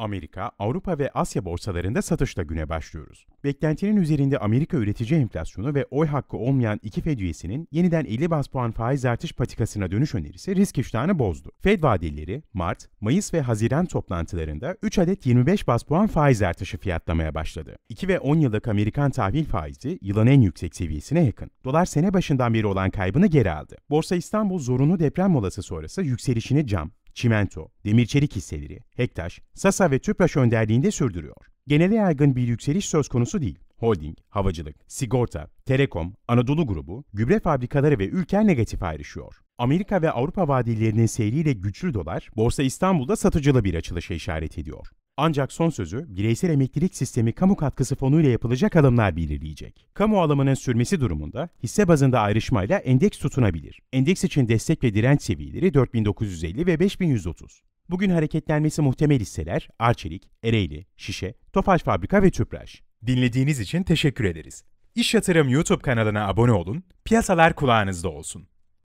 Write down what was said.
Amerika, Avrupa ve Asya borsalarında satışla güne başlıyoruz. Beklentinin üzerinde Amerika üretici enflasyonu ve oy hakkı olmayan iki Fed üyesinin yeniden 50 bas puan faiz artış patikasına dönüş önerisi risk iştahını bozdu. Fed vadeleri Mart, Mayıs ve Haziran toplantılarında 3 adet 25 bas puan faiz artışı fiyatlamaya başladı. 2 ve 10 yıllık Amerikan tahvil faizi yılın en yüksek seviyesine yakın. Dolar sene başından beri olan kaybını geri aldı. Borsa İstanbul zorunlu deprem molası sonrası yükselişini cam, çimento, demirçelik hisseleri, Hektaş, Sasa ve Tüpraş önderliğinde sürdürüyor. Genele yaygın bir yükseliş söz konusu değil. Holding, havacılık, sigorta, telekom, Anadolu grubu, gübre fabrikaları ve ülke negatif ayrışıyor. Amerika ve Avrupa vadilerinin seyriyle güçlü dolar, Borsa İstanbul'da satıcılı bir açılışa işaret ediyor. Ancak son sözü bireysel emeklilik sistemi kamu katkısı fonuyla yapılacak alımlar belirleyecek. Kamu alımının sürmesi durumunda hisse bazında ayrışmayla endeks tutunabilir. Endeks için destek ve direnç seviyeleri 4950 ve 5130. Bugün hareketlenmesi muhtemel hisseler Arçelik, Ereğli, Şişe, Tofaş Fabrika ve Tüpraş. Dinlediğiniz için teşekkür ederiz. İş Yatırım YouTube kanalına abone olun, piyasalar kulağınızda olsun.